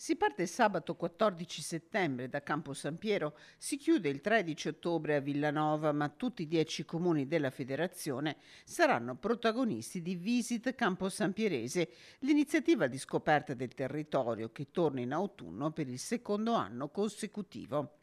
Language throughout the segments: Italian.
Si parte sabato 14 settembre da Campo San Piero, si chiude il 13 ottobre a Villanova, ma tutti i dieci comuni della federazione saranno protagonisti di Visit Campo San Pierese, l'iniziativa di scoperta del territorio che torna in autunno per il secondo anno consecutivo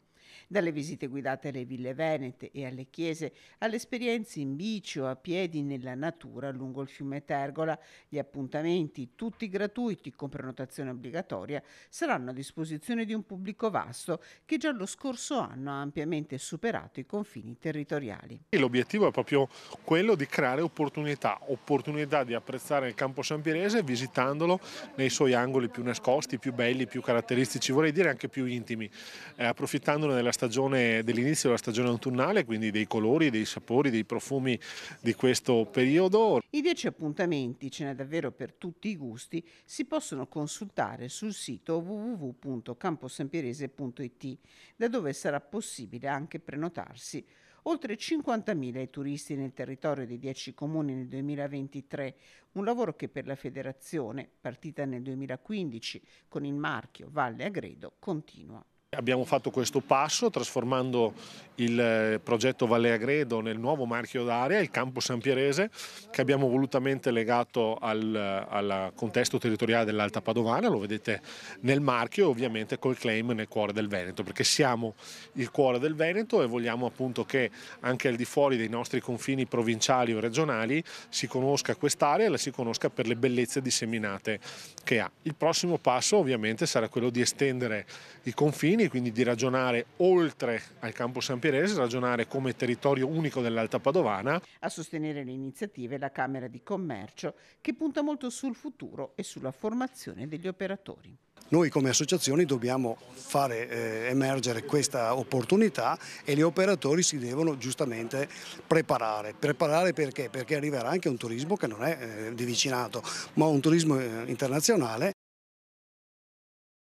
dalle visite guidate alle ville venete e alle chiese, alle esperienze in bici o a piedi nella natura lungo il fiume Tergola. Gli appuntamenti, tutti gratuiti con prenotazione obbligatoria, saranno a disposizione di un pubblico vasto che già lo scorso anno ha ampiamente superato i confini territoriali. L'obiettivo è proprio quello di creare opportunità, opportunità di apprezzare il campo sampierese visitandolo nei suoi angoli più nascosti, più belli, più caratteristici, vorrei dire anche più intimi, eh, approfittandone della della stagione, dell'inizio della stagione autunnale, quindi dei colori, dei sapori, dei profumi di questo periodo. I dieci appuntamenti, ce n'è davvero per tutti i gusti, si possono consultare sul sito www.camposempirese.it, da dove sarà possibile anche prenotarsi oltre 50.000 turisti nel territorio dei 10 comuni nel 2023, un lavoro che per la federazione, partita nel 2015 con il marchio Valle Agredo, continua. Abbiamo fatto questo passo trasformando il eh, progetto Valle Agredo nel nuovo marchio d'area, il campo sampierese, che abbiamo volutamente legato al, al contesto territoriale dell'Alta Padovana, lo vedete nel marchio e ovviamente col claim nel cuore del Veneto, perché siamo il cuore del Veneto e vogliamo appunto che anche al di fuori dei nostri confini provinciali o regionali si conosca quest'area e la si conosca per le bellezze disseminate che ha. Il prossimo passo ovviamente sarà quello di estendere i confini e quindi di ragionare oltre al campo San Pierese, ragionare come territorio unico dell'Alta Padovana. A sostenere le iniziative la Camera di Commercio che punta molto sul futuro e sulla formazione degli operatori. Noi come associazioni dobbiamo fare eh, emergere questa opportunità e gli operatori si devono giustamente preparare. Preparare perché? Perché arriverà anche un turismo che non è eh, di vicinato, ma un turismo eh, internazionale